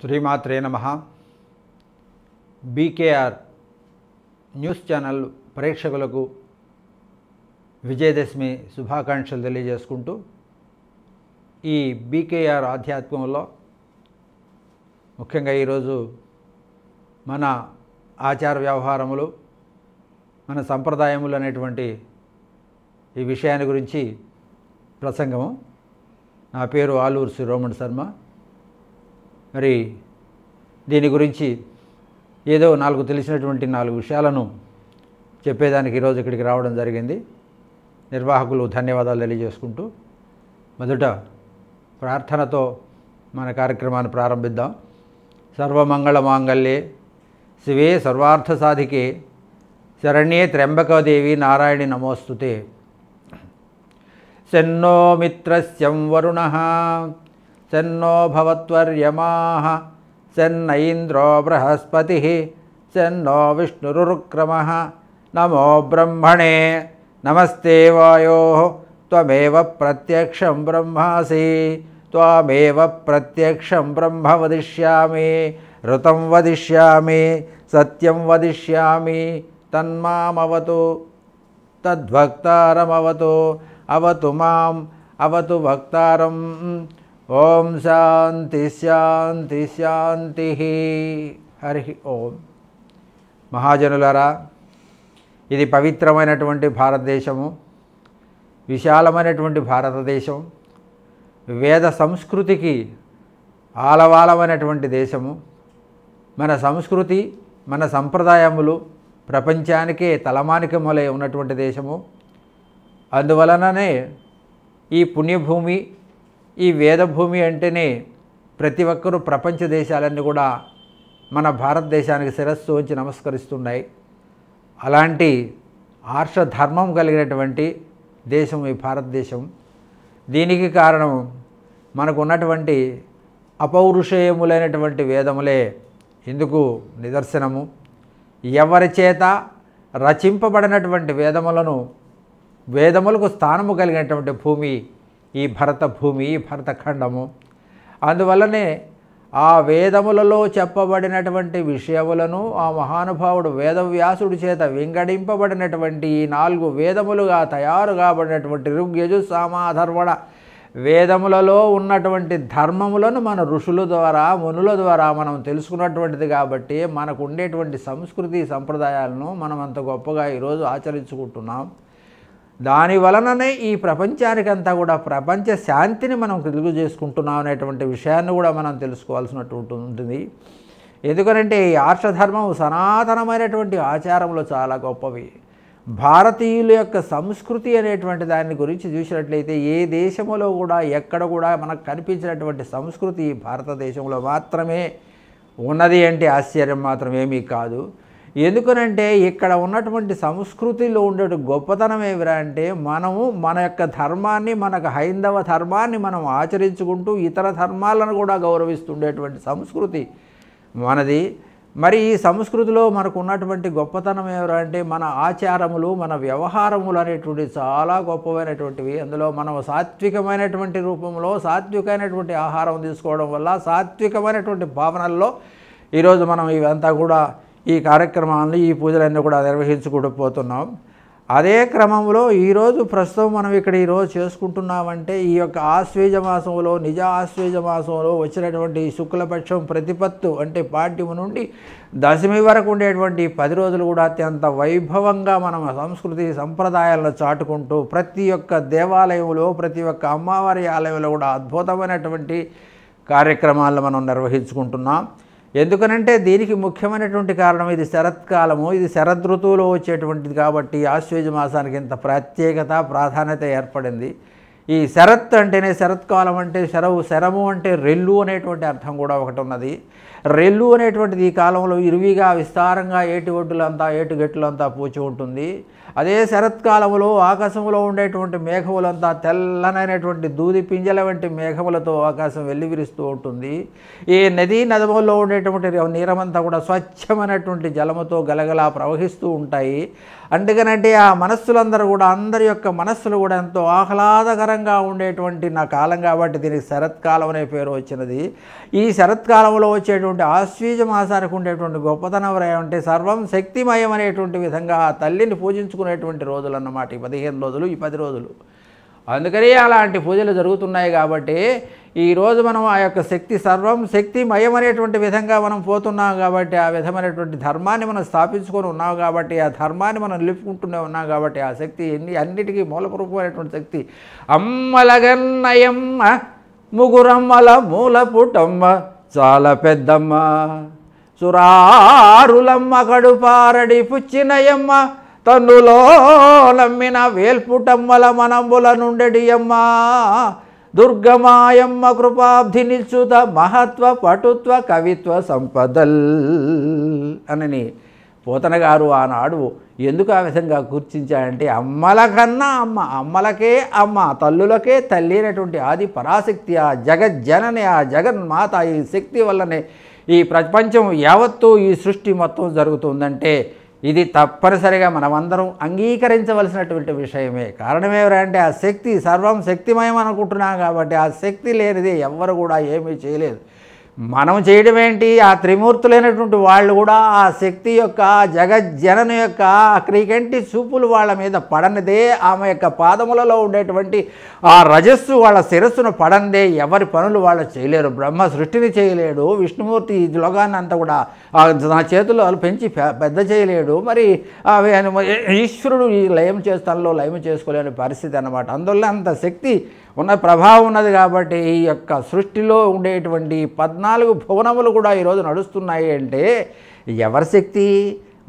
శ్రీమాత్రే నమ BKR news channel ప్రేక్షకులకు విజయదశమి శుభాకాంక్షలు తెలియజేసుకుంటూ ఈ బీకేఆర్ ఆధ్యాత్మంలో ముఖ్యంగా ఈరోజు మన ఆచార వ్యవహారములు మన సంప్రదాయములు అనేటువంటి ఈ విషయాన్ని గురించి ప్రసంగము నా పేరు ఆలూరు శ్రీ రోమణ్ శర్మ మరి దీని గురించి ఏదో నాలుగు తెలిసినటువంటి నాలుగు విషయాలను చెప్పేదానికి ఈరోజు ఇక్కడికి రావడం జరిగింది నిర్వాహకులు ధన్యవాదాలు తెలియజేసుకుంటూ మొదట ప్రార్థనతో మన కార్యక్రమాన్ని ప్రారంభిద్దాం సర్వమంగళ మాంగళ్యే శివే సర్వార్థ సాధికే శరణ్యే త్ర్యంబకదేవి నారాయణి నమోస్తుతే శన్నో మిత్రం వరుణ चन्नो भवत्वर्यमाः सन्न इन्द्रो बृहस्पतिः चन्नो विष्णुरुक्रमः नमो ब्रह्मणे नमस्ते वायोः त्वमेव प्रत्यक्षं ब्रह्मासि त्वामेव प्रत्यक्षं ब्रह्म वदिष्यामि ऋतं वदिष्यामि सत्यं वदिष्यामि तन्मामवतु तद्भक्तारमवतु अवतु माम् अवतु भक्तारम् ఓం శాంతి శాంతి శాంతి హరి ఓం మహాజనులరా ఇది పవిత్రమైనటువంటి భారతదేశము విశాలమైనటువంటి భారతదేశం వేద సంస్కృతికి ఆలవాలమైనటువంటి దేశము మన సంస్కృతి మన సంప్రదాయములు ప్రపంచానికే తలమానికములై ఉన్నటువంటి దేశము అందువలననే ఈ పుణ్యభూమి ఈ వేదభూమి అంటేనే ప్రతి ఒక్కరూ ప్రపంచ దేశాలన్నీ కూడా మన భారతదేశానికి శిరస్సు ఉంచి నమస్కరిస్తున్నాయి అలాంటి ఆర్షధర్మం కలిగినటువంటి దేశం ఈ భారతదేశం దీనికి కారణం మనకు ఉన్నటువంటి అపౌరుషేయములైనటువంటి వేదములే ఇందుకు నిదర్శనము ఎవరి చేత రచింపబడినటువంటి వేదములను వేదములకు స్థానము కలిగినటువంటి భూమి ఈ భరత భూమి ఈ భరతఖండము అందువల్లనే ఆ వేదములలో చెప్పబడినటువంటి విషయములను ఆ మహానుభావుడు వేదవ్యాసుడి చేత వింగడింపబడినటువంటి ఈ నాలుగు వేదములుగా తయారు కాబడినటువంటి ఋగ్యజు సామాధర్వణ వేదములలో ఉన్నటువంటి ధర్మములను మన ఋషుల ద్వారా మునుల ద్వారా మనం తెలుసుకున్నటువంటిది కాబట్టి మనకు ఉండేటువంటి సంస్కృతి సంప్రదాయాలను మనం అంత గొప్పగా ఈరోజు ఆచరించుకుంటున్నాం దాని వలననే ఈ ప్రపంచానికంతా కూడా ప్రపంచ శాంతిని మనం తెలుగు చేసుకుంటున్నాం అనేటువంటి విషయాన్ని కూడా మనం తెలుసుకోవాల్సినటువంటి ఉంటుంది ఎందుకనంటే ఈ ఆర్షధర్మం సనాతనమైనటువంటి ఆచారంలో చాలా గొప్పవి భారతీయుల యొక్క సంస్కృతి అనేటువంటి దాని గురించి చూసినట్లయితే ఏ దేశంలో కూడా ఎక్కడ కూడా మనకు కనిపించినటువంటి సంస్కృతి భారతదేశంలో మాత్రమే ఉన్నది అంటే ఆశ్చర్యం మాత్రమేమీ కాదు ఎందుకనంటే ఇక్కడ ఉన్నటువంటి సంస్కృతిలో ఉండే గొప్పతనం ఏమిరా అంటే మనము మన యొక్క ధర్మాన్ని మనకు హైందవ ధర్మాన్ని మనం ఆచరించుకుంటూ ఇతర ధర్మాలను కూడా గౌరవిస్తుండేటువంటి సంస్కృతి మనది మరి ఈ సంస్కృతిలో మనకు ఉన్నటువంటి గొప్పతనం అంటే మన ఆచారములు మన వ్యవహారములు అనేటువంటి చాలా గొప్పవైనటువంటివి అందులో మనం సాత్వికమైనటువంటి రూపంలో సాత్వికమైనటువంటి ఆహారం తీసుకోవడం వల్ల సాత్వికమైనటువంటి భావనల్లో ఈరోజు మనం ఇవంతా కూడా ఈ కార్యక్రమాలను ఈ పూజలన్నీ కూడా నిర్వహించుకుంటూ పోతున్నాం అదే క్రమంలో ఈరోజు ప్రస్తుతం మనం ఇక్కడ ఈరోజు చేసుకుంటున్నామంటే ఈ యొక్క ఆశ్వేజ మాసంలో నిజ ఆశ్వేజ మాసంలో వచ్చినటువంటి శుక్లపక్షం ప్రతిపత్తు అంటే పాఠ్యము నుండి దశమి వరకు ఉండేటువంటి పది రోజులు కూడా అత్యంత వైభవంగా మనం సంస్కృతి సంప్రదాయాలను చాటుకుంటూ ప్రతి ఒక్క దేవాలయంలో ప్రతి ఒక్క అమ్మవారి ఆలయంలో కూడా అద్భుతమైనటువంటి కార్యక్రమాలను మనం నిర్వహించుకుంటున్నాం ఎందుకనంటే దీనికి ముఖ్యమైనటువంటి కారణం ఇది శరత్కాలము ఇది శరదృతువులో వచ్చేటువంటిది కాబట్టి ఆశ్వేజ మాసానికి ఇంత ప్రత్యేకత ప్రాధాన్యత ఏర్పడింది ఈ శరత్ అంటేనే శరత్కాలం అంటే శరవు శరము అంటే రెల్లు అనేటువంటి అర్థం కూడా ఒకటి ఉన్నది రెల్లు అనేటువంటిది ఈ కాలంలో ఇరువిగా విస్తారంగా ఏటి ఒడ్డులంతా ఏటు గట్టులంతా పూచి ఉంటుంది అదే శరత్కాలంలో ఆకాశంలో ఉండేటువంటి మేఘములంతా తెల్లనైనటువంటి దూది పింజల వంటి మేఘములతో ఆకాశం వెల్లివిరుస్తూ ఉంటుంది ఈ నదీ నదముల్లో ఉండేటువంటి నీరమంతా కూడా స్వచ్ఛమైనటువంటి జలముతో గలగలా ప్రవహిస్తూ ఉంటాయి అందుకనంటే ఆ మనస్సులందరూ కూడా అందరి యొక్క మనస్సులు కూడా ఎంతో ఆహ్లాదకరంగా ఉండేటువంటి నా కాలం కాబట్టి దీనికి శరత్కాలం అనే పేరు వచ్చినది ఈ శరత్కాలంలో వచ్చేటువంటి ఆశ్వీజ మాసానికి ఉండేటువంటి గొప్పతనం ఏమంటే సర్వం శక్తిమయం అనేటువంటి విధంగా ఆ తల్లిని పూజించుకునేటువంటి రోజులు అన్నమాట ఈ పదిహేను రోజులు ఈ పది రోజులు అందుకనే అలాంటి పూజలు జరుగుతున్నాయి కాబట్టి ఈరోజు మనం ఆ యొక్క శక్తి సర్వం శక్తిమయం అనేటువంటి విధంగా మనం పోతున్నాం కాబట్టి ఆ విధమైనటువంటి ధర్మాన్ని మనం స్థాపించుకొని ఉన్నాం కాబట్టి ఆ ధర్మాన్ని మనం నిలుపుకుంటూనే ఉన్నాం కాబట్టి ఆ శక్తి ఎన్ని అన్నిటికీ మూలపురూపమైనటువంటి శక్తి అమ్మలగన్నయమ్మ ముగురమ్మల మూలపుటమ్మ చాలా పెద్దమ్మ సురారులమ్మ కడుపారడి పుచ్చినయమ్మ తనులో నమ్మిన వేల్పుటమ్మల మనంబుల అమ్మ దుర్గమాయమ్మ కృపాబ్ధి నిల్చుత మహత్వ పటుత్వ కవిత్వ సంపదల్ అనని పోతనగారు ఆనాడు ఎందుకు ఆ విధంగా కూర్చించాడంటే అమ్మల కన్నా అమ్మ అమ్మలకే అమ్మ తల్లులకే తల్లి అనేటువంటి ఆది పరాశక్తి ఆ జగజ్జనని ఆ జగన్మాత ఈ శక్తి వల్లనే ఈ ప్రపంచం యావత్తూ ఈ సృష్టి మొత్తం జరుగుతుందంటే ఇది తప్పనిసరిగా మనమందరం అంగీకరించవలసినటువంటి విషయమే కారణం ఎవరంటే ఆ శక్తి సర్వం శక్తిమయం అనుకుంటున్నాం కాబట్టి ఆ శక్తి లేనిది ఎవ్వరు కూడా ఏమీ చేయలేదు మనం చేయడం ఏంటి ఆ త్రిమూర్తులైనటువంటి వాళ్ళు కూడా ఆ శక్తి యొక్క జగజ్జనను యొక్క క్రికెంటి చూపులు వాళ్ళ మీద పడనిదే ఆమె యొక్క పాదములలో ఉండేటువంటి ఆ రజస్సు వాళ్ళ శిరస్సును పడనిదే ఎవరి పనులు వాళ్ళు చేయలేరు బ్రహ్మ సృష్టిని చేయలేడు విష్ణుమూర్తి జ్లోగాన్ని అంతా కూడా నా వాళ్ళు పెంచి పెద్ద చేయలేడు మరి ఈశ్వరుడు ఈ లయం చేస్తానలో లయం చేసుకోలేని పరిస్థితి అనమాట అందువల్ల అంత శక్తి ఉన్న ప్రభావం ఉన్నది కాబట్టి ఈ యొక్క సృష్టిలో ఉండేటువంటి పద్నాలుగు భువనములు కూడా ఈరోజు నడుస్తున్నాయి అంటే ఎవరి శక్తి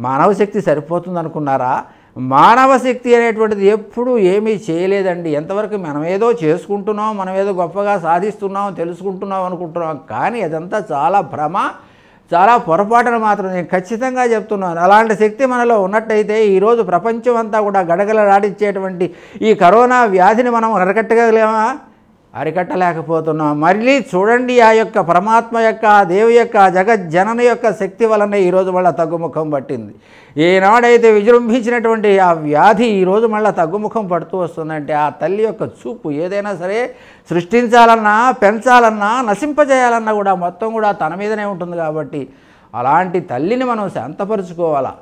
మానవ శక్తి సరిపోతుంది అనుకున్నారా మానవ శక్తి అనేటువంటిది ఎప్పుడూ ఏమీ చేయలేదండి ఎంతవరకు మనం ఏదో చేసుకుంటున్నాం మనం ఏదో గొప్పగా సాధిస్తున్నాం తెలుసుకుంటున్నాం అనుకుంటున్నాం కానీ అదంతా చాలా భ్రమ చాలా పొరపాటున మాత్రం నేను ఖచ్చితంగా చెప్తున్నాను అలాంటి శక్తి మనలో ఉన్నట్టయితే ఈరోజు ప్రపంచం అంతా కూడా గడగల రాడిచ్చేటువంటి ఈ కరోనా వ్యాధిని మనం అరకట్టగలేమా అరికట్టలేకపోతున్నాం మళ్ళీ చూడండి ఆ యొక్క పరమాత్మ యొక్క ఆ దేవి యొక్క ఆ జగజ్జనన యొక్క శక్తి వలనే ఈరోజు మళ్ళీ తగ్గుముఖం పట్టింది ఏనాడైతే విజృంభించినటువంటి ఆ వ్యాధి ఈరోజు మళ్ళీ తగ్గుముఖం పడుతూ వస్తుందంటే ఆ తల్లి యొక్క చూపు ఏదైనా సరే సృష్టించాలన్నా పెంచాలన్నా నశింపజేయాలన్నా కూడా మొత్తం కూడా తన మీదనే ఉంటుంది కాబట్టి అలాంటి తల్లిని మనం శాంతపరుచుకోవాలా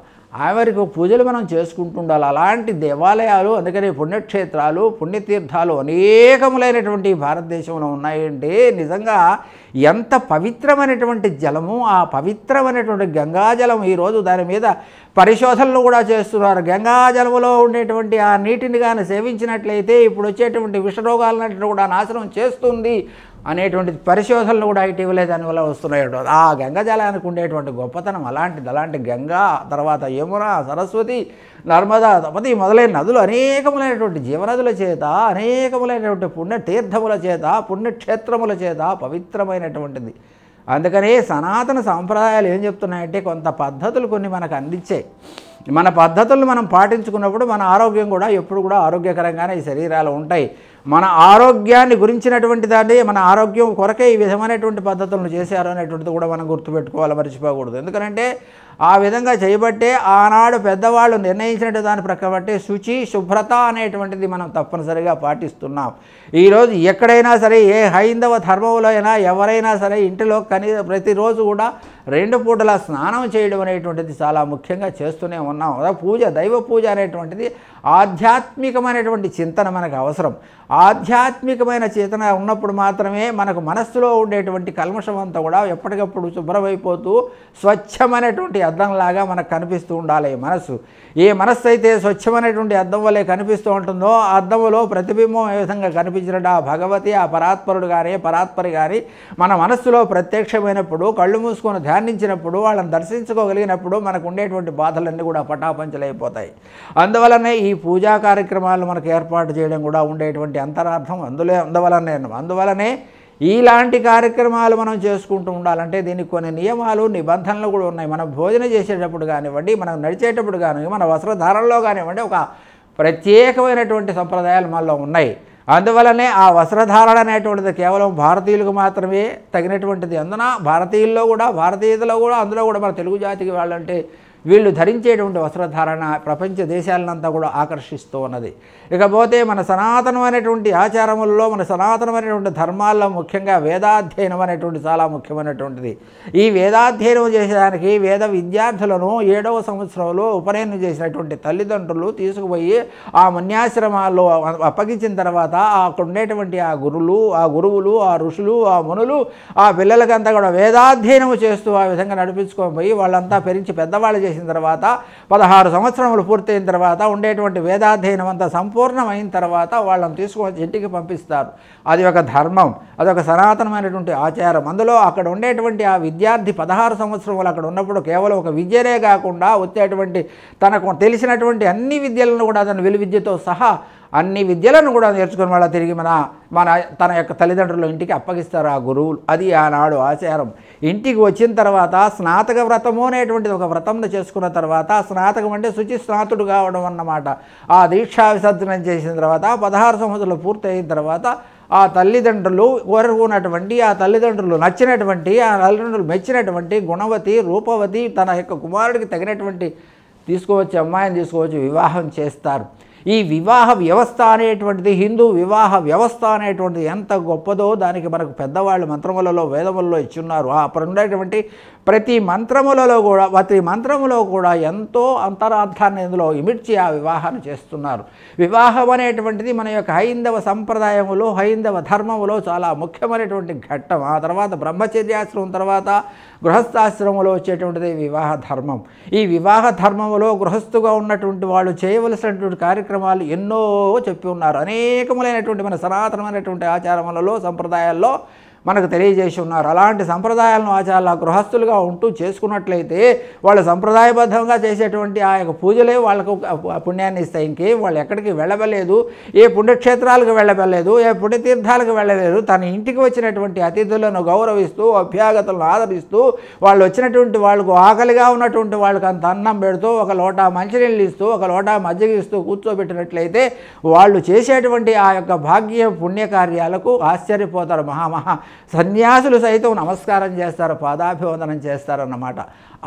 ఆవిరికి పూజలు మనం చేసుకుంటుండాలి అలాంటి దేవాలయాలు అందుకని పుణ్యక్షేత్రాలు పుణ్యతీర్థాలు అనేకములైనటువంటి భారతదేశంలో ఉన్నాయంటే నిజంగా ఎంత పవిత్రమైనటువంటి జలము ఆ పవిత్రమైనటువంటి గంగాజలం ఈరోజు దాని మీద పరిశోధనలు కూడా చేస్తున్నారు గంగాజలములో ఉండేటువంటి ఆ నీటిని కానీ సేవించినట్లయితే ఇప్పుడు వచ్చేటువంటి విషరోగాలను కూడా నాశనం చేస్తుంది అనేటువంటి పరిశోధనలు కూడా ఇటీవలే దానివల్ల వస్తున్నాయో ఆ జలానికి ఉండేటువంటి గొప్పతనం అలాంటిది అలాంటి గంగా తర్వాత యమున సరస్వతి నర్మదా తపతి మొదలైన నదులు అనేకములైనటువంటి జీవనదుల చేత అనేకములైనటువంటి పుణ్యతీర్థముల చేత పుణ్యక్షేత్రముల చేత పవిత్రమైనటువంటిది అందుకని సనాతన సాంప్రదాయాలు ఏం చెప్తున్నాయంటే కొంత పద్ధతులు కొన్ని మనకు అందించాయి మన పద్ధతులను మనం పాటించుకున్నప్పుడు మన ఆరోగ్యం కూడా ఎప్పుడు కూడా ఆరోగ్యకరంగానే ఈ శరీరాలు ఉంటాయి మన ఆరోగ్యాన్ని గురించినటువంటి దాన్ని మన ఆరోగ్యం కొరకే ఈ విధమైనటువంటి పద్ధతులను చేశారు అనేటువంటిది కూడా మనం గుర్తుపెట్టుకోవాలి మర్చిపోకూడదు ఎందుకంటే ఆ విధంగా చేయబట్టే ఆనాడు పెద్దవాళ్ళు నిర్ణయించినట్టు దాని ప్రక్కబట్టే శుచి శుభ్రత అనేటువంటిది మనం తప్పనిసరిగా పాటిస్తున్నాం ఈరోజు ఎక్కడైనా సరే ఏ హైందవ ధర్మంలో అయినా ఎవరైనా సరే ఇంటిలో కనీసం ప్రతిరోజు కూడా రెండు పూటల స్నానం చేయడం అనేటువంటిది చాలా ముఖ్యంగా చేస్తూనే ఉన్నాం పూజ దైవ పూజ అనేటువంటిది ఆధ్యాత్మికమైనటువంటి చింతన మనకు అవసరం ఆధ్యాత్మికమైన చేతన ఉన్నప్పుడు మాత్రమే మనకు మనస్సులో ఉండేటువంటి కల్మషం అంతా కూడా ఎప్పటికప్పుడు శుభ్రమైపోతూ స్వచ్ఛమైనటువంటి అద్దంలాగా మనకు కనిపిస్తూ ఉండాలి మనస్సు ఏ మనస్సు అయితే స్వచ్ఛమైనటువంటి అద్దం వల్లే కనిపిస్తూ ఉంటుందో ఆ అద్దంలో ప్రతిబింబం ఏ విధంగా కనిపించినట్టు ఆ భగవతి ఆ పరాత్పరుడు కానీ పరాత్పరి కానీ మన మనస్సులో ప్రత్యక్షమైనప్పుడు కళ్ళు మూసుకొని ధ్యానం ధ్యానించినప్పుడు వాళ్ళని దర్శించుకోగలిగినప్పుడు మనకు ఉండేటువంటి బాధలన్నీ కూడా పటాపంచలైపోతాయి అందువలనే ఈ పూజా కార్యక్రమాలు మనకు ఏర్పాటు చేయడం కూడా ఉండేటువంటి అంతరార్థం అందులో అందువలనే అందువలనే ఇలాంటి కార్యక్రమాలు మనం చేసుకుంటూ ఉండాలంటే దీనికి కొన్ని నియమాలు నిబంధనలు కూడా ఉన్నాయి మనం భోజనం చేసేటప్పుడు కానివ్వండి మనం నడిచేటప్పుడు కానివ్వండి మన వస్త్రధారణలో కానివ్వండి ఒక ప్రత్యేకమైనటువంటి సంప్రదాయాలు మనలో ఉన్నాయి అందువలనే ఆ వస్త్రధారణ అనేటువంటిది కేవలం భారతీయులకు మాత్రమే తగినటువంటిది అందున భారతీయుల్లో కూడా భారతీయులలో కూడా అందులో కూడా మన తెలుగు జాతికి వాళ్ళంటే వీళ్ళు ధరించేటువంటి వస్త్రధారణ ప్రపంచ దేశాలనంతా కూడా ఆకర్షిస్తూ ఉన్నది ఇకపోతే మన సనాతనమైనటువంటి ఆచారముల్లో మన సనాతనమైనటువంటి ధర్మాల్లో ముఖ్యంగా వేదాధ్యయనం అనేటువంటి చాలా ముఖ్యమైనటువంటిది ఈ వేదాధ్యయనం చేసేదానికి వేద విద్యార్థులను ఏడవ సంవత్సరంలో ఉపనయనం చేసినటువంటి తల్లిదండ్రులు తీసుకుపోయి ఆ మన్యాశ్రమాల్లో అప్పగించిన తర్వాత అక్కడ ఉండేటువంటి ఆ గురులు ఆ గురువులు ఆ ఋషులు ఆ మునులు ఆ పిల్లలకంతా కూడా వేదాధ్యయనం చేస్తూ ఆ విధంగా నడిపించుకొని పోయి వాళ్ళంతా పెరించి పెద్దవాళ్ళు చేసి చేసిన తర్వాత పదహారు సంవత్సరములు పూర్తయిన తర్వాత ఉండేటువంటి వేదాధ్యయనం అంతా సంపూర్ణమైన తర్వాత వాళ్ళని తీసుకొని ఇంటికి పంపిస్తారు అది ఒక ధర్మం అది ఒక సనాతనమైనటువంటి ఆచారం అందులో అక్కడ ఉండేటువంటి ఆ విద్యార్థి పదహారు సంవత్సరములు అక్కడ ఉన్నప్పుడు కేవలం ఒక విద్యనే కాకుండా వచ్చేటువంటి తనకు తెలిసినటువంటి అన్ని విద్యలను కూడా అతను వెలువిద్యతో సహా అన్ని విద్యలను కూడా నేర్చుకుని మళ్ళీ తిరిగి మన మన తన యొక్క తల్లిదండ్రుల ఇంటికి అప్పగిస్తారు ఆ గురువులు అది ఆనాడు ఆచారం ఇంటికి వచ్చిన తర్వాత స్నాతక వ్రతము అనేటువంటిది ఒక వ్రతంను చేసుకున్న తర్వాత స్నాతకం అంటే శుచి స్నాతుడు కావడం అన్నమాట ఆ దీక్షా విసర్జనం చేసిన తర్వాత పదహారు సంవత్సరాలు పూర్తయిన తర్వాత ఆ తల్లిదండ్రులు కోరుకున్నటువంటి ఆ తల్లిదండ్రులు నచ్చినటువంటి ఆ తల్లిదండ్రులు మెచ్చినటువంటి గుణవతి రూపవతి తన యొక్క కుమారుడికి తగినటువంటి తీసుకోవచ్చు అమ్మాయిని తీసుకోవచ్చు వివాహం చేస్తారు ఈ వివాహ వ్యవస్థ అనేటువంటిది హిందూ వివాహ వ్యవస్థ అనేటువంటిది ఎంత గొప్పదో దానికి మనకు పెద్దవాళ్ళు మంత్రములలో వేదములలో ఇచ్చున్నారు అప్పుడు ఉండేటువంటి ప్రతి మంత్రములలో కూడా ప్రతి మంత్రములో కూడా ఎంతో అంతరార్థాన్ని ఇందులో ఇమిడ్చి ఆ వివాహాన్ని చేస్తున్నారు వివాహం అనేటువంటిది మన యొక్క హైందవ సంప్రదాయములో హైందవ ధర్మములో చాలా ముఖ్యమైనటువంటి ఘట్టం ఆ తర్వాత బ్రహ్మచర్యాశ్రమం తర్వాత గృహస్థాశ్రమంలో వచ్చేటువంటిది వివాహ ధర్మం ఈ వివాహ ధర్మంలో గృహస్థుగా ఉన్నటువంటి వాళ్ళు చేయవలసినటువంటి కార్యక్రమాలు ఎన్నో చెప్పి ఉన్నారు అనేకములైనటువంటి మన సనాతనమైనటువంటి ఆచారములలో సంప్రదాయాల్లో మనకు తెలియజేసి ఉన్నారు అలాంటి సంప్రదాయాలను ఆచారాలు గృహస్థులుగా ఉంటూ చేసుకున్నట్లయితే వాళ్ళు సంప్రదాయబద్ధంగా చేసేటువంటి ఆ యొక్క పూజలే వాళ్ళకు పుణ్యాన్ని ఇస్తాయి ఇంకే వాళ్ళు ఎక్కడికి వెళ్ళవలేదు ఏ పుణ్యక్షేత్రాలకు వెళ్ళవలేదు ఏ పుణ్యతీర్థాలకు వెళ్ళలేదు తన ఇంటికి వచ్చినటువంటి అతిథులను గౌరవిస్తూ అభ్యాగతులను ఆదరిస్తూ వాళ్ళు వచ్చినటువంటి వాళ్ళకు ఆకలిగా ఉన్నటువంటి వాళ్ళకి అంత అన్నం పెడుతూ ఒక లోటా మంచినీళ్ళు ఇస్తూ ఒక లోటా మజ్జిగ ఇస్తూ కూర్చోబెట్టినట్లయితే వాళ్ళు చేసేటువంటి ఆ యొక్క భాగ్య పుణ్యకార్యాలకు ఆశ్చర్యపోతారు మహామహా సన్యాసులు సైతం నమస్కారం చేస్తారు పాదాభివందనం చేస్తారన్నమాట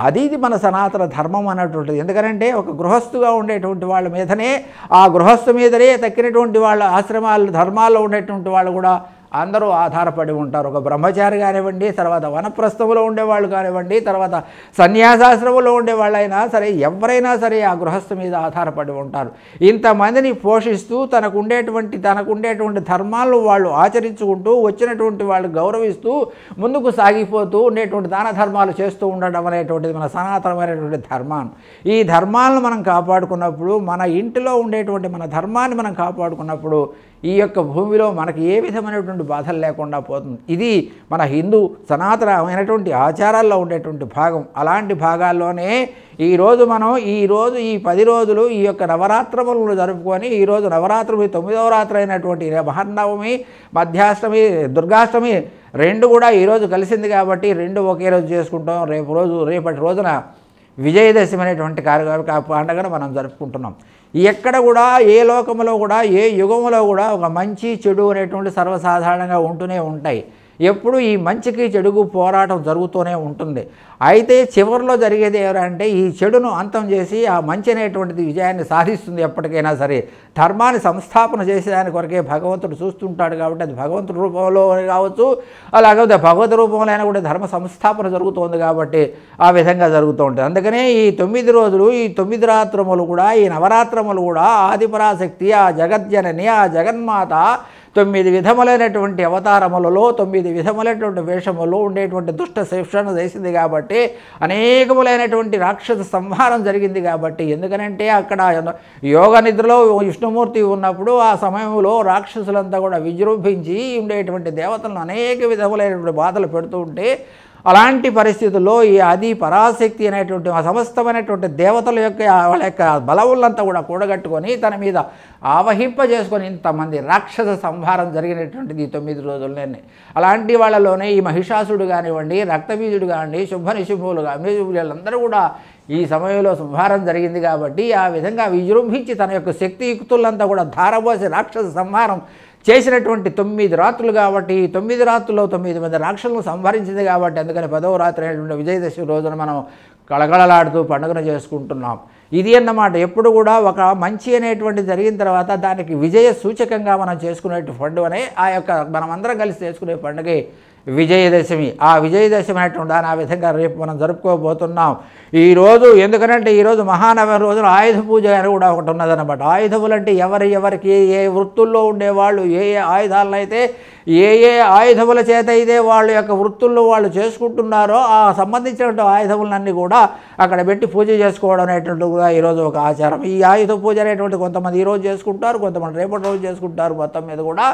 అది ఇది మన సనాతన ధర్మం అన్నటువంటిది ఎందుకంటే ఒక గృహస్థుగా ఉండేటువంటి వాళ్ళ మీదనే ఆ గృహస్థు మీదనే తక్కినటువంటి వాళ్ళ ఆశ్రమాలు ధర్మాల్లో ఉండేటువంటి వాళ్ళు కూడా అందరూ ఆధారపడి ఉంటారు ఒక బ్రహ్మచారి కానివ్వండి తర్వాత వనప్రస్థములో ఉండేవాళ్ళు కానివ్వండి తర్వాత సన్యాసాశ్రమంలో ఉండేవాళ్ళైనా సరే ఎవరైనా సరే ఆ గృహస్థు మీద ఆధారపడి ఉంటారు ఇంతమందిని పోషిస్తూ తనకు ఉండేటువంటి తనకు ఉండేటువంటి ధర్మాలను వాళ్ళు ఆచరించుకుంటూ వచ్చినటువంటి వాళ్ళు గౌరవిస్తూ ముందుకు సాగిపోతూ ఉండేటువంటి దాన ధర్మాలు చేస్తూ ఉండడం అనేటువంటిది మన సనాతనమైనటువంటి ధర్మం ఈ ధర్మాలను మనం కాపాడుకున్నప్పుడు మన ఇంటిలో ఉండేటువంటి మన ధర్మాన్ని మనం కాపాడుకున్నప్పుడు ఈ యొక్క భూమిలో మనకి ఏ విధమైనటువంటి బాధలు లేకుండా పోతుంది ఇది మన హిందూ సనాతనమైనటువంటి ఆచారాల్లో ఉండేటువంటి భాగం అలాంటి భాగాల్లోనే ఈరోజు మనం ఈరోజు ఈ పది రోజులు ఈ యొక్క నవరాత్రములను జరుపుకొని ఈరోజు నవరాత్రి తొమ్మిదవ రాత్రి అయినటువంటి మహానవమి మధ్యాష్టమి దుర్గాష్టమి రెండు కూడా ఈరోజు కలిసింది కాబట్టి రెండు ఒకే రోజు చేసుకుంటాం రేపు రోజు రేపటి రోజున విజయదశమి అనేటువంటి కార్యక్రమ పండుగను మనం జరుపుకుంటున్నాం ఎక్కడ కూడా ఏ లోకంలో కూడా ఏ యుగంలో కూడా ఒక మంచి చెడు అనేటువంటి సర్వసాధారణంగా ఉంటూనే ఉంటాయి ఎప్పుడు ఈ మంచికి చెడుకు పోరాటం జరుగుతూనే ఉంటుంది అయితే చివరిలో జరిగేది ఎవరంటే ఈ చెడును అంతం చేసి ఆ మంచి అనేటువంటిది విజయాన్ని సాధిస్తుంది ఎప్పటికైనా సరే ధర్మాన్ని సంస్థాపన చేసేదాని కొరకే భగవంతుడు చూస్తుంటాడు కాబట్టి అది భగవంతుడి రూపంలో కావచ్చు అలాగే భగవద్ రూపంలో అయినా కూడా ధర్మ సంస్థాపన జరుగుతుంది కాబట్టి ఆ విధంగా జరుగుతూ ఉంటుంది అందుకనే ఈ తొమ్మిది రోజులు ఈ తొమ్మిది రాత్రములు కూడా ఈ నవరాత్రములు కూడా ఆదిపరాశక్తి ఆ జగజ్జనని ఆ జగన్మాత తొమ్మిది విధములైనటువంటి అవతారములలో తొమ్మిది విధములైనటువంటి వేషములో ఉండేటువంటి దుష్ట శిక్షణ చేసింది కాబట్టి అనేకములైనటువంటి రాక్షస సంహారం జరిగింది కాబట్టి ఎందుకనంటే అక్కడ యోగ నిద్రలో విష్ణుమూర్తి ఉన్నప్పుడు ఆ సమయంలో రాక్షసులంతా కూడా విజృంభించి ఉండేటువంటి దేవతలను అనేక విధములైనటువంటి బాధలు పెడుతూ ఉంటే అలాంటి పరిస్థితుల్లో ఈ అది పరాశక్తి అనేటువంటి సమస్తమైనటువంటి దేవతల యొక్క వాళ్ళ యొక్క బలవులంతా కూడా కూడగట్టుకొని తన మీద ఆవహింప ఇంతమంది రాక్షస సంహారం జరిగినటువంటిది తొమ్మిది నేను అలాంటి వాళ్ళలోనే ఈ మహిషాసుడు కానివ్వండి రక్తబీజుడు కానివ్వండి శుభ నిశుభులు కానీ వీళ్ళందరూ కూడా ఈ సమయంలో శుభారం జరిగింది కాబట్టి ఆ విధంగా విజృంభించి తన యొక్క శక్తియుక్తులంతా కూడా ధారబోసి రాక్షస సంహారం చేసినటువంటి తొమ్మిది రాత్రులు కాబట్టి తొమ్మిది రాత్రుల్లో తొమ్మిది మంది రాక్షలను సంహరించింది కాబట్టి అందుకని పదవ రాత్రి అయినటువంటి విజయదశమి రోజున మనం కళగళలాడుతూ పండుగను చేసుకుంటున్నాం ఇది అన్నమాట ఎప్పుడు కూడా ఒక మంచి అనేటువంటి జరిగిన తర్వాత దానికి విజయ సూచకంగా మనం చేసుకునే పండుగనే ఆ యొక్క మనమందరం కలిసి చేసుకునే పండుగే విజయదశమి ఆ విజయదశమి అనేటువంటి ఆ విధంగా రేపు మనం జరుపుకోబోతున్నాం ఈరోజు ఎందుకంటే ఈరోజు మహానవమి రోజున ఆయుధ పూజ అని కూడా ఒకటి ఉన్నదనమాట ఆయుధములు అంటే ఎవరి ఎవరికి ఏ వృత్తుల్లో ఉండేవాళ్ళు ఏ ఏ ఆయుధాలను అయితే ఏ ఏ ఆయుధముల చేత అయితే వాళ్ళ యొక్క వృత్తుల్లో వాళ్ళు చేసుకుంటున్నారో ఆ సంబంధించినటువంటి ఆయుధములన్నీ కూడా అక్కడ పెట్టి పూజ చేసుకోవడం అనేటువంటి కూడా ఈరోజు ఒక ఆచారం ఈ ఆయుధ పూజ అనేటువంటి కొంతమంది ఈరోజు చేసుకుంటారు కొంతమంది రేపటి రోజు చేసుకుంటారు మొత్తం మీద కూడా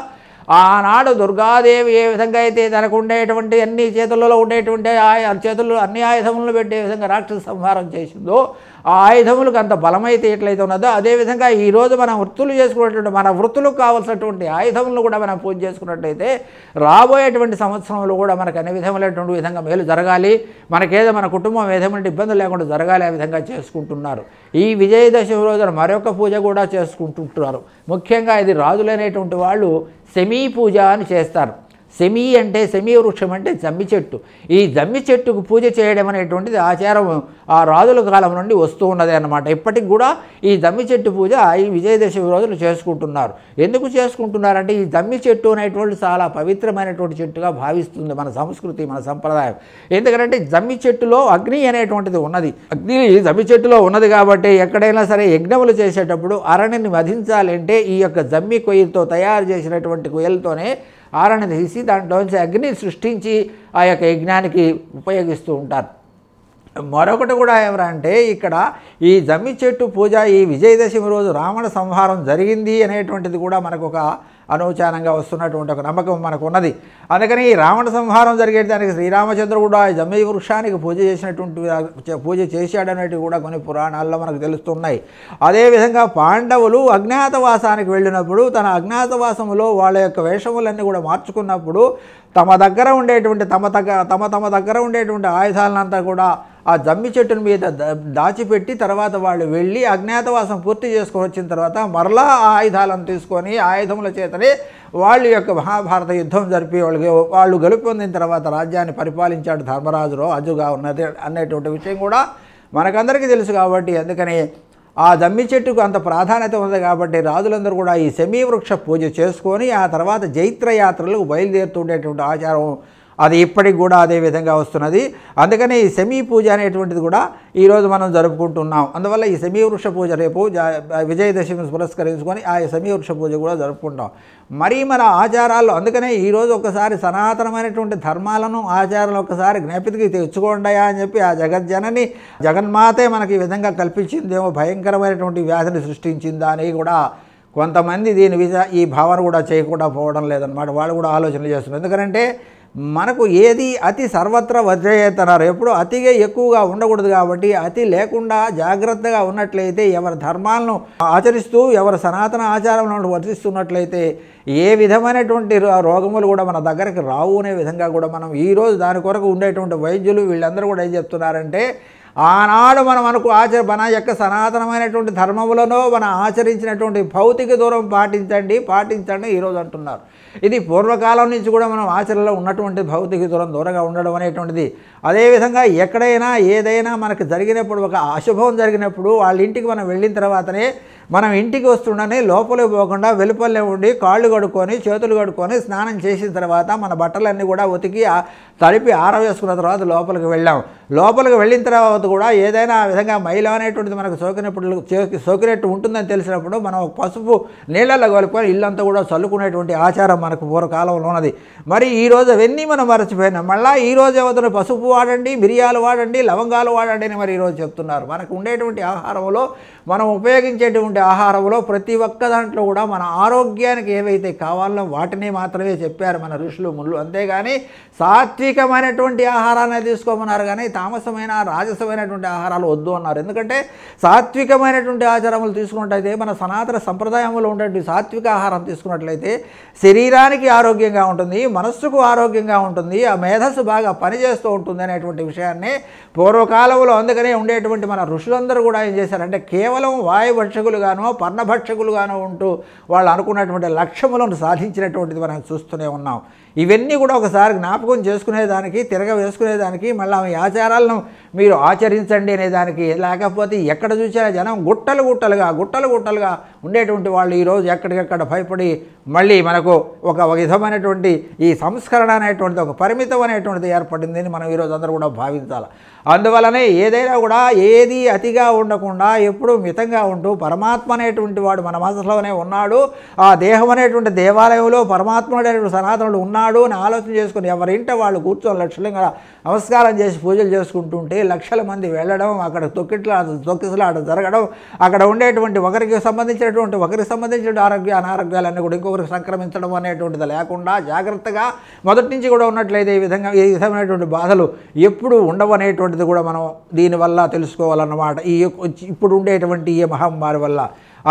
ఆనాడు దుర్గాదేవి ఏ విధంగా అయితే తనకు ఉండేటువంటి అన్ని చేతులలో ఉండేటువంటి చేతుల్లో అన్ని ఆయుధములను పెట్టే విధంగా రాక్షస సంహారం చేసిందో ఆ ఆయుధములకు అంత బలమైతే ఎట్లయితే ఉన్నదో అదేవిధంగా ఈరోజు మనం వృత్తులు చేసుకున్నటువంటి మన వృత్తులకు కావాల్సినటువంటి ఆయుధములను కూడా మనం పూజ చేసుకున్నట్లయితే రాబోయేటువంటి సంవత్సరంలో కూడా మనకు అన్ని విధములైనటువంటి విధంగా మేలు జరగాలి మనకేదో మన కుటుంబం ఏదేమైనా ఇబ్బందులు లేకుండా జరగాలి ఆ విధంగా చేసుకుంటున్నారు ఈ విజయదశమి రోజున మరొక పూజ కూడా చేసుకుంటుంటున్నారు ముఖ్యంగా ఇది రాజులైనటువంటి వాళ్ళు సెమీ పూజ అని చేస్తారు సెమీ అంటే సెమీ వృక్షం అంటే జమ్మి చెట్టు ఈ జమ్మి చెట్టుకు పూజ చేయడం అనేటువంటిది ఆచారం ఆ రాజుల కాలం నుండి వస్తూ ఉన్నది అనమాట ఇప్పటికి కూడా ఈ జమ్మి చెట్టు పూజ ఈ విజయదశమి రోజులు చేసుకుంటున్నారు ఎందుకు చేసుకుంటున్నారంటే ఈ జమ్మి చెట్టు అనేటువంటి చాలా పవిత్రమైనటువంటి చెట్టుగా భావిస్తుంది మన సంస్కృతి మన సంప్రదాయం ఎందుకంటే జమ్మి చెట్టులో అగ్ని అనేటువంటిది ఉన్నది అగ్ని జమ్మి చెట్టులో ఉన్నది కాబట్టి ఎక్కడైనా సరే యజ్ఞములు చేసేటప్పుడు అరణిని వధించాలంటే ఈ యొక్క జమ్మి కొయ్యతో తయారు చేసినటువంటి కొయ్యలతోనే ఆరణ తీసి దాంట్లోంచి అగ్ని సృష్టించి ఆ యొక్క యజ్ఞానికి ఉపయోగిస్తూ ఉంటారు మరొకటి కూడా ఏమరా అంటే ఇక్కడ ఈ జమ్మి చెట్టు పూజ ఈ విజయదశమి రోజు రావణ సంహారం జరిగింది అనేటువంటిది కూడా మనకు ఒక అనూచానంగా వస్తున్నటువంటి ఒక నమ్మకం మనకు ఉన్నది అందుకని ఈ రావణ సంహారం జరిగేదానికి శ్రీరామచంద్రుడు కూడా జమ్మి వృక్షానికి పూజ చేసినటువంటి పూజ చేశాడనేటివి కూడా కొన్ని పురాణాల్లో మనకు తెలుస్తున్నాయి అదేవిధంగా పాండవులు అజ్ఞాతవాసానికి వెళ్ళినప్పుడు తన అజ్ఞాతవాసములో వాళ్ళ యొక్క వేషములన్నీ కూడా మార్చుకున్నప్పుడు తమ దగ్గర ఉండేటువంటి తమ దగ్గర తమ తమ దగ్గర ఉండేటువంటి ఆయుధాలనంతా కూడా ఆ జమ్మి చెట్టుని మీద దాచిపెట్టి తర్వాత వాళ్ళు వెళ్ళి అజ్ఞాతవాసం పూర్తి చేసుకొని వచ్చిన తర్వాత మరలా ఆయుధాలను తీసుకొని ఆయుధముల చేతనే వాళ్ళ యొక్క మహాభారత యుద్ధం జరిపి వాళ్ళకి వాళ్ళు గెలుపొందిన తర్వాత రాజ్యాన్ని పరిపాలించాడు ధర్మరాజులు అజుగా ఉన్నది అనేటువంటి విషయం కూడా మనకందరికీ తెలుసు కాబట్టి అందుకని ఆ దమ్మి చెట్టుకు అంత ప్రాధాన్యత ఉంది కాబట్టి రాజులందరూ కూడా ఈ వృక్ష పూజ చేసుకొని ఆ తర్వాత జైత్రయాత్రలకు బయలుదేరుతుండేటువంటి ఆచారం అది ఇప్పటికి కూడా అదే విధంగా వస్తున్నది అందుకనే ఈ సెమీ పూజ అనేటువంటిది కూడా ఈరోజు మనం జరుపుకుంటున్నాం అందువల్ల ఈ సెమీ వృక్ష పూజ రేపు విజయదశమి పురస్కరించుకొని ఆ సెమీ వృక్ష పూజ కూడా జరుపుకుంటాం మరీ మన ఆచారాలు అందుకనే ఈరోజు ఒకసారి సనాతనమైనటువంటి ధర్మాలను ఆచారాలను ఒకసారి జ్ఞాపితికి తెచ్చుకోండాయా అని చెప్పి ఆ జగజ్జనని జగన్మాతే మనకి ఈ విధంగా కల్పించిందేమో భయంకరమైనటువంటి వ్యాధిని సృష్టించిందా అని కూడా కొంతమంది దీని విధ ఈ భావన కూడా చేయకుండా పోవడం లేదనమాట వాళ్ళు కూడా ఆలోచనలు చేస్తున్నారు ఎందుకంటే మనకు ఏది అతి సర్వత్రా వజ్రయేతనారు ఎప్పుడు అతిగా ఎక్కువగా ఉండకూడదు కాబట్టి అతి లేకుండా జాగ్రత్తగా ఉన్నట్లయితే ఎవరి ధర్మాలను ఆచరిస్తూ ఎవరి సనాతన ఆచారంలో వర్తిస్తున్నట్లయితే ఏ విధమైనటువంటి రోగములు కూడా మన దగ్గరికి రావు అనే విధంగా కూడా మనం ఈరోజు దాని కొరకు ఉండేటువంటి వైద్యులు వీళ్ళందరూ కూడా ఏం చెప్తున్నారంటే ఆనాడు మనం మనకు ఆచర మన యొక్క సనాతనమైనటువంటి ధర్మములను మనం ఆచరించినటువంటి భౌతిక దూరం పాటించండి పాటించండి ఈరోజు అంటున్నారు ఇది పూర్వకాలం నుంచి కూడా మనం ఆచరణలో ఉన్నటువంటి భౌతిక దూరం దూరంగా ఉండడం అనేటువంటిది అదేవిధంగా ఎక్కడైనా ఏదైనా మనకు జరిగినప్పుడు ఒక అశుభం జరిగినప్పుడు వాళ్ళ ఇంటికి మనం వెళ్ళిన తర్వాతనే మనం ఇంటికి వస్తుండని లోపలికి పోకుండా వెలుపల్లే ఉండి కాళ్ళు కడుక్కొని చేతులు కడుక్కొని స్నానం చేసిన తర్వాత మన బట్టలన్నీ కూడా ఉతికి తడిపి ఆరవేసుకున్న తర్వాత లోపలికి వెళ్ళాం లోపలికి వెళ్ళిన తర్వాత కూడా ఏదైనా విధంగా మైల అనేటువంటిది మనకు సోకినప్పుడు సోకినట్టు ఉంటుందని తెలిసినప్పుడు మనం పసుపు నీళ్ళల్లో కలుపుకొని ఇల్లంతా కూడా చల్లుకునేటువంటి ఆచారం మనకు పూర్వకాలంలో ఉన్నది మరి ఈరోజు అవన్నీ మనం మరచిపోయినాం మళ్ళీ ఈరోజు ఎవరు పసుపు వాడండి మిరియాలు వాడండి లవంగాలు వాడండి అని మరి ఈరోజు చెప్తున్నారు మనకు ఉండేటువంటి ఆహారంలో మనం ఉపయోగించేటువంటి ఆహారంలో ప్రతి ఒక్క దాంట్లో కూడా మన ఆరోగ్యానికి ఏవైతే కావాలో వాటిని మాత్రమే చెప్పారు మన ఋషులు ముళ్ళు అంతేగాని సాత్వికమైనటువంటి ఆహారాన్ని తీసుకోమన్నారు కానీ తామసమైన రాజసమైనటువంటి ఆహారాలు వద్దు అన్నారు ఎందుకంటే సాత్వికమైనటువంటి ఆచారములు తీసుకున్నట్టయితే మన సనాతన సంప్రదాయంలో ఉండేటువంటి సాత్విక ఆహారం తీసుకున్నట్లయితే శరీరానికి ఆరోగ్యంగా ఉంటుంది మనస్సుకు ఆరోగ్యంగా ఉంటుంది ఆ మేధస్సు బాగా పనిచేస్తూ ఉంటుంది అనేటువంటి విషయాన్ని పూర్వకాలంలో అందుకనే ఉండేటువంటి మన ఋషులందరూ కూడా ఏం చేశారంటే కేవలం వాయుభక్షకులుగానో పర్ణభక్షకులుగానో ఉంటూ వాళ్ళు అనుకున్నటువంటి లక్ష్యములను సాధించినటువంటిది మనం చూస్తూనే ఉన్నాం ఇవన్నీ కూడా ఒకసారి జ్ఞాపకం చేసుకునేదానికి తిరగ వేసుకునేదానికి మళ్ళీ ఆమె ఆచారాలను మీరు ఆచరించండి అనేదానికి లేకపోతే ఎక్కడ చూసినా జనం గుట్టలు గుట్టలుగా గుట్టలు గుట్టలుగా ఉండేటువంటి వాళ్ళు ఈరోజు ఎక్కడికెక్కడ భయపడి మళ్ళీ మనకు ఒక విధమైనటువంటి ఈ సంస్కరణ అనేటువంటిది ఒక పరిమితం అనేటువంటిది ఏర్పడిందని మనం ఈరోజు అందరూ కూడా భావించాలి అందువలనే ఏదైనా కూడా ఏది అతిగా ఉండకుండా ఎప్పుడూ మితంగా ఉంటూ పరమాత్మ అనేటువంటి వాడు మన మనసులోనే ఉన్నాడు ఆ దేహం అనేటువంటి దేవాలయంలో పరమాత్మ అనేటువంటి సనాతనుడు ఉన్నాడు అని ఆలోచన చేసుకుని ఎవరింట వాళ్ళు కూర్చొని లక్షలంగా నమస్కారం చేసి పూజలు చేసుకుంటుంటే లక్షల మంది వెళ్ళడం అక్కడ తొక్కిట్లాడు తొక్కిసలాట జరగడం అక్కడ ఉండేటువంటి ఒకరికి సంబంధించినటువంటి ఒకరికి సంబంధించిన ఆరోగ్య అనారోగ్యాలన్నీ కూడా ఇంకొకరికి సంక్రమించడం అనేటువంటిది లేకుండా జాగ్రత్తగా మొదటి నుంచి కూడా ఉన్నట్లయితే ఈ విధంగా ఈ విధమైనటువంటి బాధలు ఎప్పుడు ఉండవు అనేటువంటిది కూడా మనం దీనివల్ల తెలుసుకోవాలన్నమాట ఈ ఇప్పుడు ఉండేటువంటి ఈ మహమ్మారి వల్ల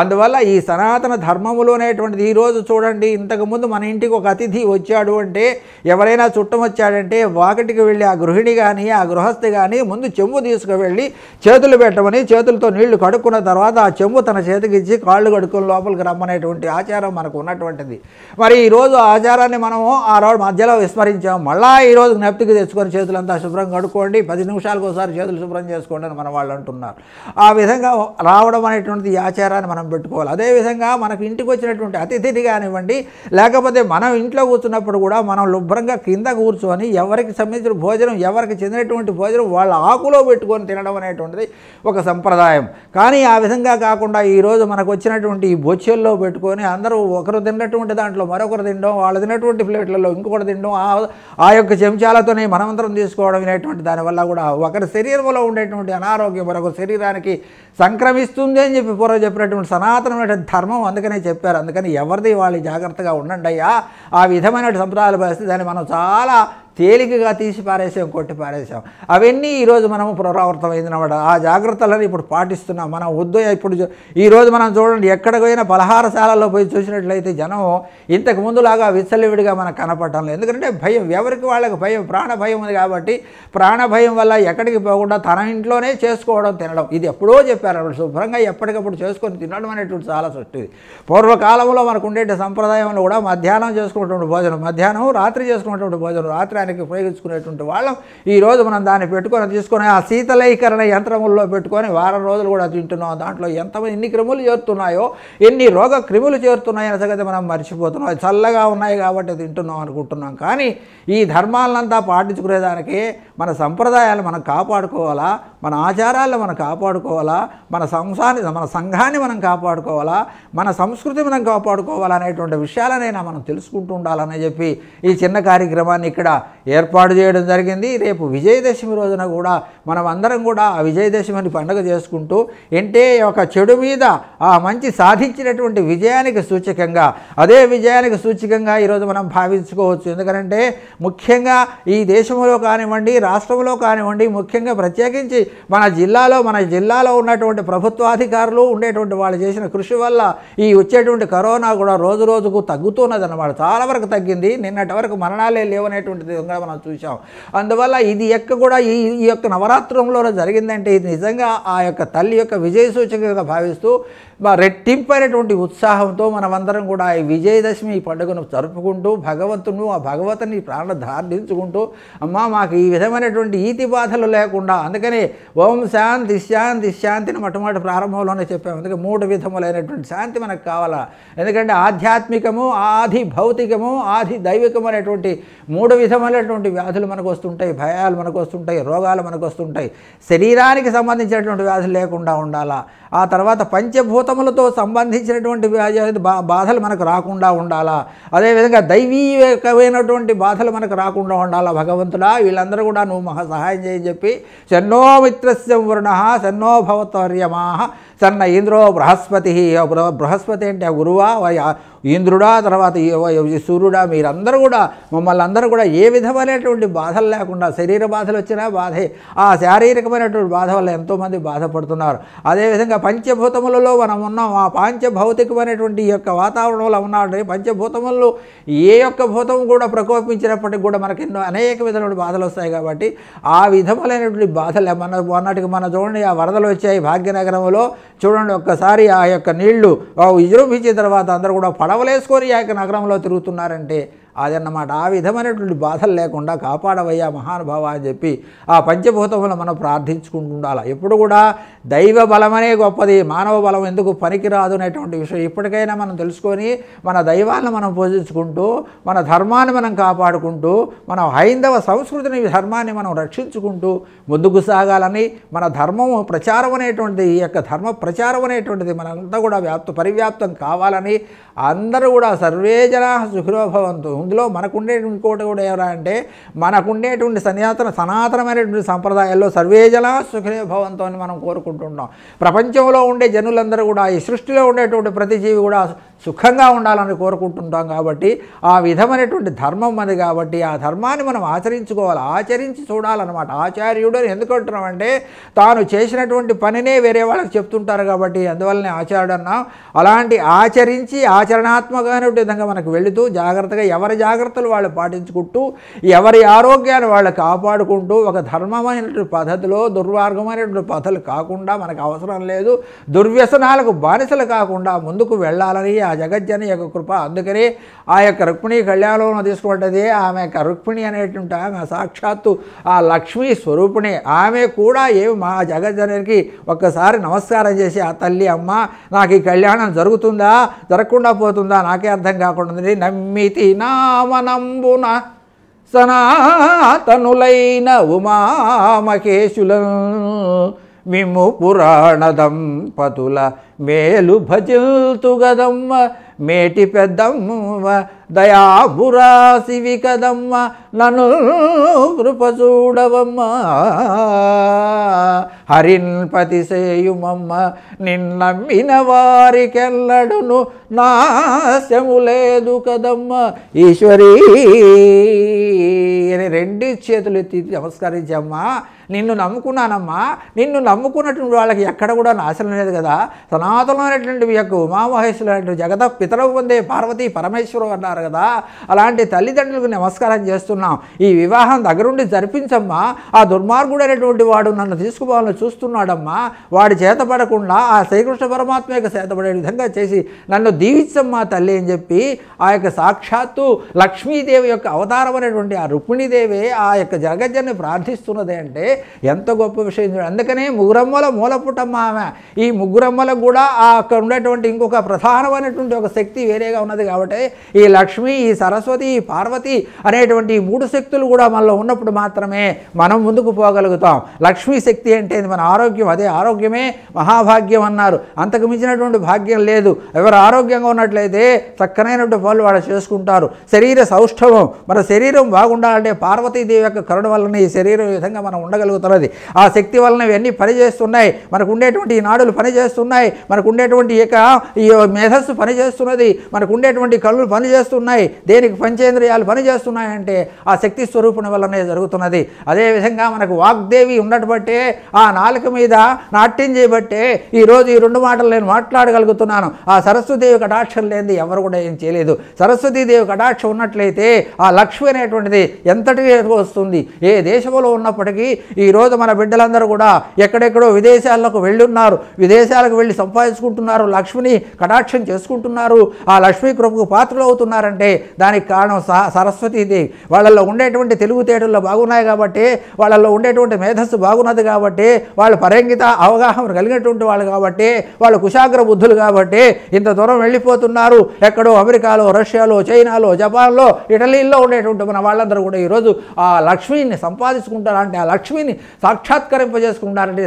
అందువల్ల ఈ సనాతన ధర్మములోనేటువంటిది ఈరోజు చూడండి ఇంతకుముందు మన ఇంటికి ఒక అతిథి వచ్చాడు అంటే ఎవరైనా చుట్టం వచ్చాడంటే వాకిటికి వెళ్ళి ఆ గృహిణి కానీ ఆ గృహస్థి కానీ ముందు చెంబు తీసుకువెళ్ళి చేతులు పెట్టమని చేతులతో నీళ్లు కడుక్కున్న తర్వాత ఆ చెంబు తన చేతికి ఇచ్చి కాళ్ళు కడుక్కుని లోపలికి రమ్మనేటువంటి ఆచారం మనకు ఉన్నటువంటిది మరి ఈరోజు ఆచారాన్ని మనము ఆ రోజు మధ్యలో విస్మరించాం మళ్ళా ఈరోజు జ్ఞప్తికి తెచ్చుకొని చేతులంతా శుభ్రం కడుక్కోండి పది నిమిషాలకు ఒకసారి చేతులు శుభ్రం చేసుకోండి అని మన వాళ్ళు అంటున్నారు ఆ విధంగా రావడం అనేటువంటిది ఆచారాన్ని మనం మనం పెట్టుకోవాలి అదేవిధంగా మనకు ఇంటికి వచ్చినటువంటి అతిథిని కానివ్వండి లేకపోతే మనం ఇంట్లో కూర్చున్నప్పుడు కూడా మనం శుభ్రంగా కింద కూర్చొని ఎవరికి సంబంధించిన భోజనం ఎవరికి చెందినటువంటి భోజనం వాళ్ళ ఆకులో పెట్టుకొని తినడం అనేటువంటిది ఒక సంప్రదాయం కానీ ఆ విధంగా కాకుండా ఈరోజు మనకు వచ్చినటువంటి ఈ బొచ్చెల్లో పెట్టుకొని అందరూ ఒకరు తిన్నటువంటి దాంట్లో మరొకరు తినడం వాళ్ళు తిన్నటువంటి ప్లేట్లలో ఇంకొకటి తినడం ఆ యొక్క చెంచాలతోనే మనమంతరం తీసుకోవడం అనేటువంటి దానివల్ల కూడా ఒకరి శరీరంలో ఉండేటువంటి అనారోగ్యం మరొక శరీరానికి సంక్రమిస్తుంది అని చెప్పి పూర్వం చెప్పినటువంటి సనాతనమైన ధర్మం అందుకనే చెప్పారు అందుకని ఎవరిది వాళ్ళు జాగ్రత్తగా ఉండండి అయ్యా ఆ విధమైన సంప్రదాయాలు పరిస్థితి దాన్ని మనం చాలా తేలికగా తీసి పారేసాం కొట్టి పారేసాం అవన్నీ ఈరోజు మనము అనమాట ఆ జాగ్రత్తలను ఇప్పుడు పాటిస్తున్నాం మనం వద్దు ఇప్పుడు ఈరోజు మనం చూడండి ఎక్కడ పోయినా పలహారశాలలో పోయి చూసినట్లయితే జనం ఇంతకు ముందులాగా విచ్చలవిడిగా మనకు కనపడటం లేదు ఎందుకంటే భయం ఎవరికి వాళ్ళకి భయం ప్రాణ భయం ఉంది కాబట్టి ప్రాణ భయం వల్ల ఎక్కడికి పోకుండా తన ఇంట్లోనే చేసుకోవడం తినడం ఇది ఎప్పుడో చెప్పారు శుభ్రంగా ఎప్పటికప్పుడు చేసుకొని తినడం అనేటువంటి చాలా సృష్టి పూర్వకాలంలో మనకు ఉండే సంప్రదాయంలో కూడా మధ్యాహ్నం చేసుకున్నటువంటి భోజనం మధ్యాహ్నం రాత్రి చేసుకున్నటువంటి భోజనం రాత్రి వ్యవసాయానికి ఉపయోగించుకునేటువంటి వాళ్ళం ఈరోజు మనం దాన్ని పెట్టుకొని తీసుకొని ఆ శీతలీకరణ యంత్రముల్లో పెట్టుకొని వారం రోజులు కూడా తింటున్నాం దాంట్లో ఎంత ఎన్ని క్రిములు చేరుతున్నాయో ఎన్ని రోగ క్రిములు చేరుతున్నాయనే సంగతి మనం మర్చిపోతున్నాం చల్లగా ఉన్నాయి కాబట్టి తింటున్నాం అనుకుంటున్నాం కానీ ఈ ధర్మాలనంతా పాటించుకునేదానికి మన సంప్రదాయాలు మనం కాపాడుకోవాలా మన ఆచారాలను మనం కాపాడుకోవాలా మన సంసాన్ని మన సంఘాన్ని మనం కాపాడుకోవాలా మన సంస్కృతి మనం కాపాడుకోవాలనేటువంటి విషయాలనైనా మనం తెలుసుకుంటూ ఉండాలని చెప్పి ఈ చిన్న కార్యక్రమాన్ని ఇక్కడ ఏర్పాటు చేయడం జరిగింది రేపు విజయదశమి రోజున కూడా మనం అందరం కూడా ఆ విజయదశమిని పండుగ చేసుకుంటూ అంటే ఒక చెడు మీద ఆ మంచి సాధించినటువంటి విజయానికి సూచకంగా అదే విజయానికి సూచకంగా ఈరోజు మనం భావించుకోవచ్చు ఎందుకంటే ముఖ్యంగా ఈ దేశంలో కానివ్వండి రాష్ట్రంలో కానివ్వండి ముఖ్యంగా ప్రత్యేకించి మన జిల్లాలో మన జిల్లాలో ఉన్నటువంటి ప్రభుత్వాధికారులు ఉండేటువంటి వాళ్ళు చేసిన కృషి వల్ల ఈ వచ్చేటువంటి కరోనా కూడా రోజు రోజుకు తగ్గుతున్నదన్నమాట చాలా వరకు తగ్గింది నిన్నటి వరకు మరణాలే లేవనేటువంటిది కూడా మనం చూసాం అందువల్ల ఇది యొక్క కూడా ఈ ఈ యొక్క నవరాత్రంలో జరిగిందంటే ఇది నిజంగా ఆ యొక్క తల్లి యొక్క విజయ సూచికగా భావిస్తూ రెట్టింపైనటువంటి ఉత్సాహంతో మనమందరం కూడా ఈ విజయదశమి ఈ పండుగను జరుపుకుంటూ భగవంతును ఆ భగవతుని ప్రాణ ధార్థించుకుంటూ అమ్మ మాకు ఈ విధమైనటువంటి ఈతి బాధలు లేకుండా అందుకని ఓం శాంతి శాంతి శాంతిని మొట్టమొదటి ప్రారంభంలోనే చెప్పాము అందుకే మూడు విధములైనటువంటి శాంతి మనకు కావాలా ఎందుకంటే ఆధ్యాత్మికము ఆది భౌతికము ఆది దైవికము అనేటువంటి మూడు విధములైనటువంటి వ్యాధులు మనకు వస్తుంటాయి భయాలు మనకు వస్తుంటాయి రోగాలు మనకు వస్తుంటాయి శరీరానికి సంబంధించినటువంటి వ్యాధులు లేకుండా ఉండాలా ఆ తర్వాత పంచభూత భూతములతో సంబంధించినటువంటి బాధలు మనకు రాకుండా ఉండాలా అదేవిధంగా దైవీకమైనటువంటి బాధలు మనకు రాకుండా ఉండాలా భగవంతుడా వీళ్ళందరూ కూడా నువ్వు మహా సహాయం చేయని చెప్పి సన్నో మిత్రస్య వరుణ సన్నో భవత్వర్యమాహ సన్న ఇంద్రో బృహస్పతి బృహస్పతి అంటే గురువా ఇంద్రుడా తర్వాత సూర్యుడా మీరందరూ కూడా మమ్మల్ని అందరూ కూడా ఏ విధమైనటువంటి బాధలు లేకుండా శరీర బాధలు వచ్చినా బాధే ఆ శారీరకమైనటువంటి బాధ వల్ల ఎంతోమంది బాధపడుతున్నారు అదేవిధంగా పంచభూతములలో మనం ఉన్నాం ఆ పాంచభౌతికమైనటువంటి ఈ యొక్క వాతావరణంలో ఉన్నాడు పంచభూతములు ఏ యొక్క భూతం కూడా ప్రకోపించినప్పటికి కూడా మనకి ఎన్నో అనేక విధమైన బాధలు వస్తాయి కాబట్టి ఆ విధములైనటువంటి బాధలు మన మొన్నటికి మన చూడండి ఆ వరదలు వచ్చాయి భాగ్యనగరంలో చూడండి ఒక్కసారి ఆ యొక్క నీళ్లు విజృంభించిన తర్వాత అందరూ కూడా పడవలేసుకొని యొక్క నగరంలో తిరుగుతున్నారంటే అదన్నమాట ఆ విధమైనటువంటి బాధలు లేకుండా కాపాడవయ్యా మహానుభావ అని చెప్పి ఆ పంచభూతములు మనం ప్రార్థించుకుంటుండాలి ఎప్పుడు కూడా దైవ బలమనే గొప్పది మానవ బలం ఎందుకు పనికిరాదు అనేటువంటి విషయం ఇప్పటికైనా మనం తెలుసుకొని మన దైవాన్ని మనం పూజించుకుంటూ మన ధర్మాన్ని మనం కాపాడుకుంటూ మన హైందవ సంస్కృతిని ధర్మాన్ని మనం రక్షించుకుంటూ ముందుకు సాగాలని మన ధర్మము ప్రచారం అనేటువంటిది ఈ యొక్క ధర్మ ప్రచారం అనేటువంటిది మనంతా కూడా వ్యాప్త పరివ్యాప్తం కావాలని అందరూ కూడా సర్వే జనా సుఖిరోభవంతు ఇందులో మనకుండేటువంటి కోట కూడా ఎవరా అంటే మనకుండేటువంటి సనాతన సనాతనమైనటువంటి సంప్రదాయాల్లో సర్వే జనా సుఖిరోభవంతు అని మనం కోరుకుంటున్నాం ప్రపంచంలో ఉండే జనులందరూ కూడా ఈ సృష్టిలో ఉండేటువంటి ప్రతి జీవి కూడా సుఖంగా ఉండాలని కోరుకుంటుంటాం కాబట్టి ఆ విధమైనటువంటి ధర్మం అది కాబట్టి ఆ ధర్మాన్ని మనం ఆచరించుకోవాలి ఆచరించి చూడాలన్నమాట ఆచార్యుడు అని ఎందుకు అంటున్నామంటే తాను చేసినటువంటి పనినే వేరే వాళ్ళకి చెప్తుంటారు కాబట్టి అందువల్లనే ఆచార్యుడు అన్నాం అలాంటి ఆచరించి ఆ ఆచరణాత్మకమైన విధంగా మనకు వెళుతూ జాగ్రత్తగా ఎవరి జాగ్రత్తలు వాళ్ళు పాటించుకుంటూ ఎవరి ఆరోగ్యాన్ని వాళ్ళు కాపాడుకుంటూ ఒక ధర్మమైనటువంటి పద్ధతిలో దుర్మార్గమైనటువంటి పద్ధతులు కాకుండా మనకు అవసరం లేదు దుర్వ్యసనాలకు బానిసలు కాకుండా ముందుకు వెళ్ళాలని ఆ జగజ్జన యొక్క కృప అందుకనే ఆ యొక్క రుక్మిణి కళ్యాణంలో తీసుకుంటుంది ఆమె యొక్క రుక్మిణి అనేటువంటి ఆమె సాక్షాత్తు ఆ లక్ష్మీ స్వరూపిణి ఆమె కూడా ఏమి మా జగజ్జనకి ఒక్కసారి నమస్కారం చేసి ఆ తల్లి అమ్మ నాకు ఈ కళ్యాణం జరుగుతుందా జరగకుండా పోతుందా నాకే అర్థం కాకుండా ఉంది నమ్మితి నామనంబున సనాతనులైన ఉమామహేశుల మిమ్ము పురాణదం పతుల మేలు భజిల్తుగదమ్మ మేటి పెద్దమ్మ దయాభురాసివి కదమ్మ నను కృపచూడవమ్మ హరిన్పతి చేయుమమ్మ నిన్నమ్మిన వారికెల్లడును నాశము లేదు కదమ్మ ఈశ్వరీ అని రెండు చేతులు ఎత్తి నమస్కరించమ్మా నిన్ను నమ్ముకున్నానమ్మా నిన్ను నమ్ముకున్నటువంటి వాళ్ళకి ఎక్కడ కూడా నాశనం లేదు కదా సనాతనమైనటువంటి యొక్క ఉమామహేశ్వరు జగత పితరవు పొందే పార్వతీ పరమేశ్వరు అన్నారు ఉన్నారు కదా అలాంటి తల్లిదండ్రులకు నమస్కారం చేస్తున్నాం ఈ వివాహం దగ్గరుండి జరిపించమ్మా ఆ దుర్మార్గుడైనటువంటి వాడు నన్ను తీసుకుపోవాలని చూస్తున్నాడమ్మా వాడి చేతపడకుండా ఆ శ్రీకృష్ణ పరమాత్మ యొక్క చేతపడే విధంగా చేసి నన్ను దీవించమ్మా తల్లి అని చెప్పి ఆ యొక్క సాక్షాత్తు లక్ష్మీదేవి యొక్క అవతారమైనటువంటి ఆ రుక్మిణీదేవే ఆ యొక్క జగజ్జన్ని ప్రార్థిస్తున్నది అంటే ఎంత గొప్ప విషయం అందుకనే ముగ్గురమ్మల మూలపుటమ్మ ఆమె ఈ ముగ్గురమ్మలకు కూడా అక్కడ ఉండేటువంటి ఇంకొక ప్రధానమైనటువంటి ఒక శక్తి వేరేగా ఉన్నది కాబట్టి ఈ లక్ష్మి ఈ సరస్వతి ఈ పార్వతి అనేటువంటి మూడు శక్తులు కూడా మనలో ఉన్నప్పుడు మాత్రమే మనం ముందుకు పోగలుగుతాం లక్ష్మీ శక్తి అంటే మన ఆరోగ్యం అదే ఆరోగ్యమే మహాభాగ్యం అన్నారు అంతకు మించినటువంటి భాగ్యం లేదు ఎవరు ఆరోగ్యంగా ఉన్నట్లయితే చక్కనైనటువంటి పనులు వాళ్ళు చేసుకుంటారు శరీర సౌష్ఠవం మన శరీరం బాగుండాలంటే పార్వతీదేవి యొక్క కరుణ వలన ఈ శరీరం విధంగా మనం ఉండగలుగుతున్నది ఆ శక్తి వలన ఇవన్నీ పనిచేస్తున్నాయి మనకు ఉండేటువంటి ఈ నాడులు పనిచేస్తున్నాయి మనకు ఉండేటువంటి ఈ యొక్క ఈ మేధస్సు పనిచేస్తున్నది మనకు ఉండేటువంటి కళ్ళు పనిచేస్తున్నాయి పనిచేస్తున్నాయి దేనికి పంచేంద్రియాలు పనిచేస్తున్నాయంటే ఆ శక్తి స్వరూపుని వల్లనే జరుగుతున్నది అదేవిధంగా మనకు వాగ్దేవి బట్టే ఆ నాలుక మీద నాట్యం చేయబట్టే ఈరోజు ఈ రెండు మాటలు నేను మాట్లాడగలుగుతున్నాను ఆ సరస్వతీదేవి కటాక్షం లేనిది ఎవరు కూడా ఏం చేయలేదు సరస్వతీదేవి కటాక్షం ఉన్నట్లయితే ఆ లక్ష్మి అనేటువంటిది ఎంతటి వస్తుంది ఏ దేశంలో ఉన్నప్పటికీ ఈరోజు మన బిడ్డలందరూ కూడా ఎక్కడెక్కడో విదేశాలకు వెళ్ళున్నారు విదేశాలకు వెళ్ళి సంపాదించుకుంటున్నారు లక్ష్మిని కటాక్షం చేసుకుంటున్నారు ఆ లక్ష్మీ కృపకు పాత్రలు అవుతున్నారు చేశారంటే దానికి కారణం సహ సరస్వతీదేవి వాళ్ళల్లో ఉండేటువంటి తెలుగుతేటల్లో బాగున్నాయి కాబట్టి వాళ్ళల్లో ఉండేటువంటి మేధస్సు బాగున్నది కాబట్టి వాళ్ళు పరంగిత అవగాహన కలిగినటువంటి వాళ్ళు కాబట్టి వాళ్ళు కుశాగ్ర బుద్ధులు కాబట్టి ఇంత దూరం వెళ్ళిపోతున్నారు ఎక్కడో అమెరికాలో రష్యాలో చైనాలో జపాన్లో ఇటలీలో ఉండేటువంటి మన వాళ్ళందరూ కూడా ఈరోజు ఆ లక్ష్మిని సంపాదించుకుంటారంటే ఆ లక్ష్మిని సాక్షాత్కరింపజేసుకుంటారంటే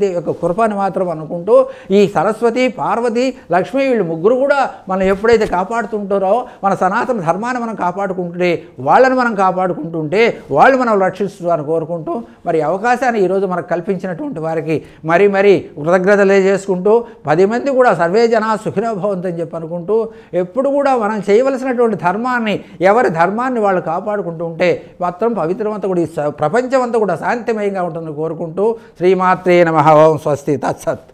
దేవి యొక్క కృపని మాత్రం అనుకుంటూ ఈ సరస్వతి పార్వతి లక్ష్మీ వీళ్ళు ముగ్గురు కూడా మనం ఎప్పుడైతే కాపాడుతుంటారో మన సనాతన ధర్మాన్ని మనం కాపాడుకుంటుంటే వాళ్ళని మనం కాపాడుకుంటుంటే వాళ్ళు మనం రక్షిస్తున్నారని కోరుకుంటూ మరి అవకాశాన్ని ఈరోజు మనకు కల్పించినటువంటి వారికి మరి మరి కృతజ్ఞతలే చేసుకుంటూ పది మంది కూడా సర్వే జన సుఖినభవంతని చెప్పి అనుకుంటూ ఎప్పుడు కూడా మనం చేయవలసినటువంటి ధర్మాన్ని ఎవరి ధర్మాన్ని వాళ్ళు కాపాడుకుంటూ ఉంటే మాత్రం పవిత్రమంతా కూడా ఈ ప్రపంచమంతా కూడా శాంతిమయంగా ఉంటుందని కోరుకుంటూ శ్రీమాత్రే మహాభవం స్వస్తి తత్సత్